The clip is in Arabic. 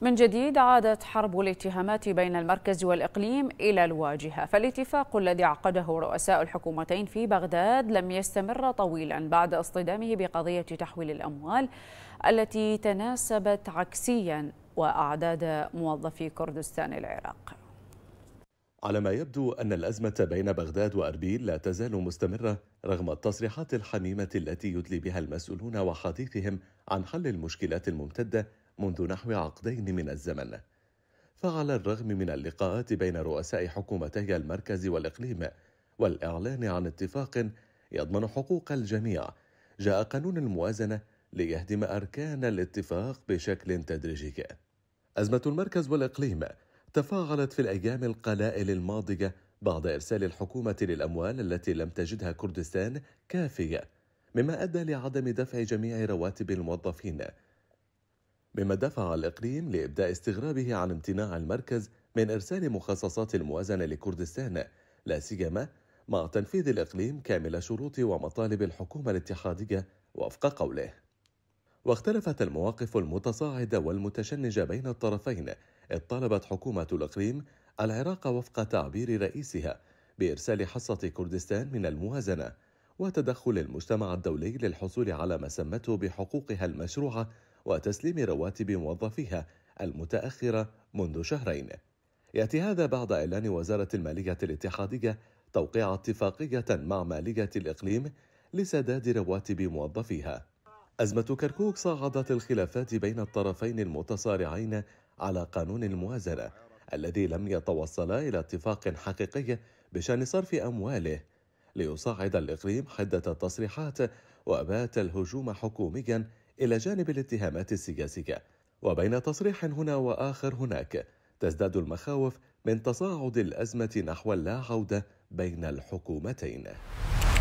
من جديد عادت حرب الاتهامات بين المركز والإقليم إلى الواجهة فالاتفاق الذي عقده رؤساء الحكومتين في بغداد لم يستمر طويلا بعد اصطدامه بقضية تحويل الأموال التي تناسبت عكسيا وأعداد موظفي كردستان العراق على ما يبدو أن الأزمة بين بغداد وأربيل لا تزال مستمرة رغم التصريحات الحميمة التي يدلي بها المسؤولون وحديثهم عن حل المشكلات الممتدة منذ نحو عقدين من الزمن فعلى الرغم من اللقاءات بين رؤساء حكومتي المركز والإقليم والإعلان عن اتفاق يضمن حقوق الجميع جاء قانون الموازنة ليهدم أركان الاتفاق بشكل تدريجي أزمة المركز والإقليم تفاعلت في الأيام القلائل الماضية بعد إرسال الحكومة للأموال التي لم تجدها كردستان كافية مما أدى لعدم دفع جميع رواتب الموظفين مما دفع الإقليم لإبداء استغرابه عن امتناع المركز من إرسال مخصصات الموازنة لكردستان لا سيما مع تنفيذ الإقليم كامل شروط ومطالب الحكومة الاتحادية وفق قوله واختلفت المواقف المتصاعدة والمتشنجة بين الطرفين إذ حكومة الإقليم العراق وفق تعبير رئيسها بإرسال حصة كردستان من الموازنة وتدخل المجتمع الدولي للحصول على ما سمته بحقوقها المشروعة وتسليم رواتب موظفيها المتأخرة منذ شهرين. يأتي هذا بعد إعلان وزارة المالية الاتحادية توقيع اتفاقية مع مالية الإقليم لسداد رواتب موظفيها. أزمة كركوك صعدت الخلافات بين الطرفين المتصارعين على قانون الموازنة الذي لم يتوصلا إلى اتفاق حقيقي بشأن صرف أمواله ليصعد الإقليم حدة التصريحات وأبات الهجوم حكوميا إلى جانب الاتهامات السياسية وبين تصريح هنا وآخر هناك تزداد المخاوف من تصاعد الأزمة نحو اللا عودة بين الحكومتين